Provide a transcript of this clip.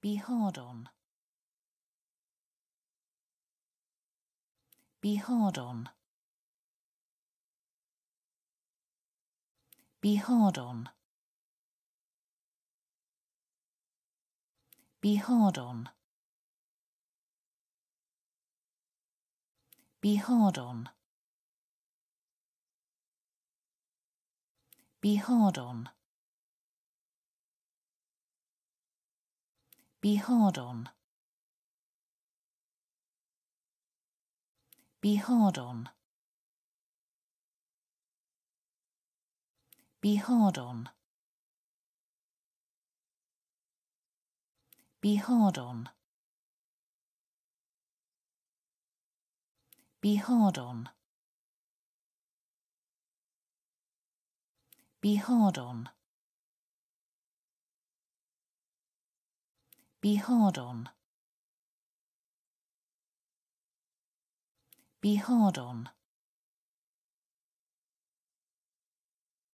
Be hard on. Be hard on. Be hard on. Be hard on. Be hard on. Be hard on. Be hard on. Be hard on. Be hard on. Be hard on. Be hard on. Be hard on. Be hard on. Be hard on.